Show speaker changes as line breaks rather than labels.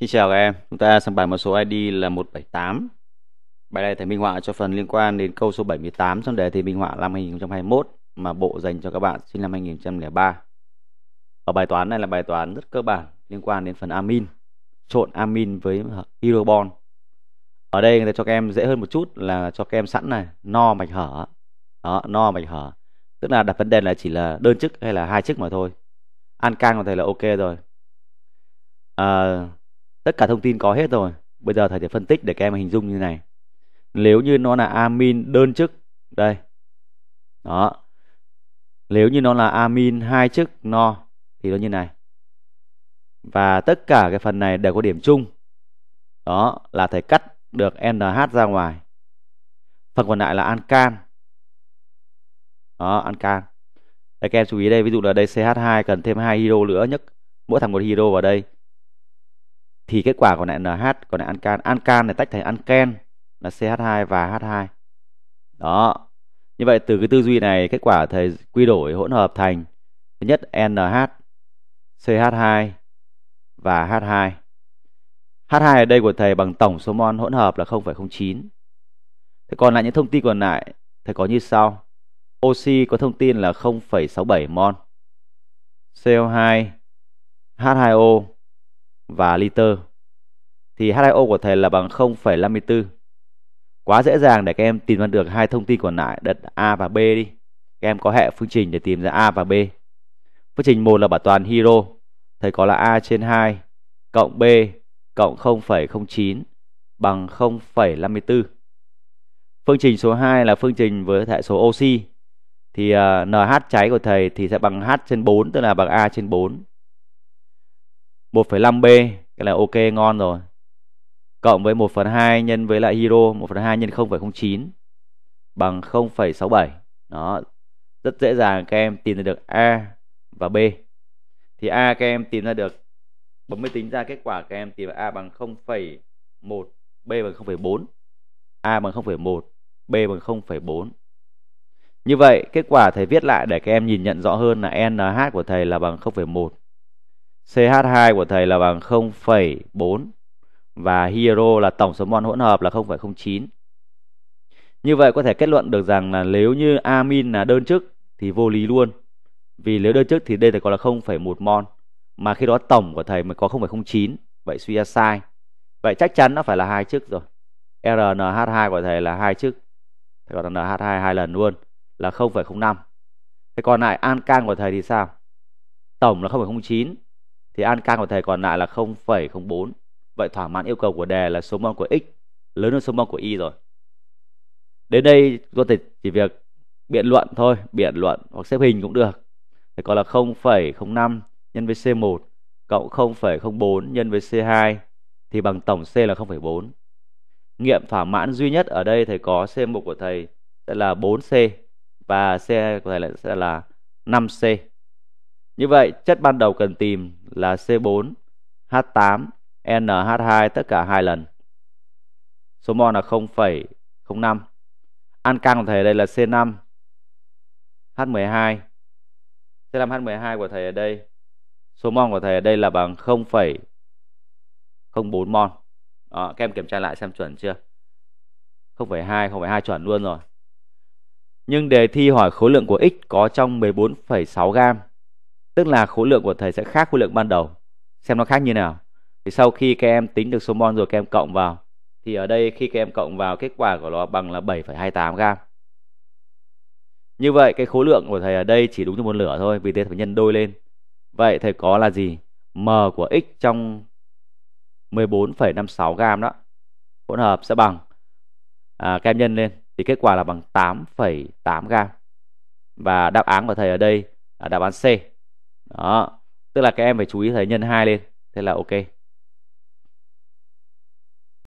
Xin chào các em, chúng ta sang bài một số ID là 178. Bài này thầy minh họa cho phần liên quan đến câu số 78 trong đề thi minh họa năm 2021 mà bộ dành cho các bạn sinh năm 2003. Ở bài toán này là bài toán rất cơ bản liên quan đến phần amin, trộn amin với hydrobon. Ở đây người ta cho các em dễ hơn một chút là cho các em sẵn này, no mạch hở. Đó, no mạch hở. Tức là đặt vấn đề là chỉ là đơn chức hay là hai chức mà thôi. An can có thể là ok rồi. À, tất cả thông tin có hết rồi bây giờ thầy sẽ phân tích để các em hình dung như này nếu như nó là amin đơn chức đây đó nếu như nó là amin hai chức no thì nó như này và tất cả cái phần này đều có điểm chung đó là thầy cắt được nh ra ngoài phần còn lại là ancan đó ancan đây các em chú ý đây ví dụ là đây ch2 cần thêm hai hero nữa nhất mỗi thằng một hero vào đây thì kết quả còn lại NH còn lại ancan ancan này tách thành anken là CH2 và H2 đó như vậy từ cái tư duy này kết quả thầy quy đổi hỗn hợp thành thứ nhất NH CH2 và H2 H2 ở đây của thầy bằng tổng số mol hỗn hợp là 0,09 thế còn lại những thông tin còn lại thầy có như sau oxy có thông tin là 0,67 mol CO2 H2O và liter thì H2O của thầy là bằng 0,54. Quá dễ dàng để các em tìm ra được hai thông tin còn lại đặt A và B đi. Các em có hệ phương trình để tìm ra A và B. Phương trình một là bảo toàn hero, thầy có là A trên 2 cộng B cộng 0,09 bằng 0,54. Phương trình số 2 là phương trình với hệ số oxy thì uh, à, NH cháy của thầy thì sẽ bằng H trên 4 tức là bằng A trên 4 1,5B cái là ok ngon rồi cộng với 1 phần 2 nhân với lại hero 1 phần 2 nhân 0,09 bằng 0,67 nó rất dễ dàng các em tìm ra được A và B thì A các em tìm ra được bấm máy tính ra kết quả các em tìm A bằng 0,1 B bằng 0,4 A bằng 0,1 B bằng 0,4 như vậy kết quả thầy viết lại để các em nhìn nhận rõ hơn là NH của thầy là bằng 0,1 CH2 của thầy là bằng 0,4 và hero là tổng số mol hỗn hợp là 0,09. Như vậy có thể kết luận được rằng là nếu như amin là đơn chức thì vô lý luôn. Vì nếu đơn chức thì đây thầy có là 0,1 mol mà khi đó tổng của thầy mới có 0,09, vậy suy ra sai. Vậy chắc chắn nó phải là hai chức rồi. RNH2 của thầy là hai chức. Thầy còn là NH2 hai lần luôn là 0,05. Thế còn lại an can của thầy thì sao? Tổng là 0,09 thì an cang của thầy còn lại là 0,04. Vậy thỏa mãn yêu cầu của đề là số mol của x lớn hơn số mol của y rồi. Đến đây có thể chỉ việc biện luận thôi, biện luận hoặc xếp hình cũng được. Thầy còn là 0,05 nhân với C1 cộng 0,04 nhân với C2 thì bằng tổng C là 0,4. Nghiệm thỏa mãn duy nhất ở đây thầy có C1 của thầy sẽ là 4C và C2 của thầy lại sẽ là 5C. Như vậy, chất ban đầu cần tìm là C4, H8, NH2 tất cả hai lần. Số mol là 0,05. Ancang của thầy ở đây là C5, H12. C5H12 của thầy ở đây, số mol của thầy ở đây là bằng 0,04 mol. Đó, các em kiểm tra lại xem chuẩn chưa? 0,2, 0,2 chuẩn luôn rồi. Nhưng đề thi hỏi khối lượng của X có trong 14,6 gram tức là khối lượng của thầy sẽ khác khối lượng ban đầu xem nó khác như nào thì sau khi các em tính được số mol rồi các em cộng vào thì ở đây khi các em cộng vào kết quả của nó bằng là 7,28 gram như vậy cái khối lượng của thầy ở đây chỉ đúng cho một lửa thôi vì thế phải nhân đôi lên vậy thầy có là gì m của x trong 14,56 gram đó hỗn hợp sẽ bằng à, các em nhân lên thì kết quả là bằng 8,8 gram và đáp án của thầy ở đây là đáp án C đó tức là các em phải chú ý thấy nhân hai lên thế là ok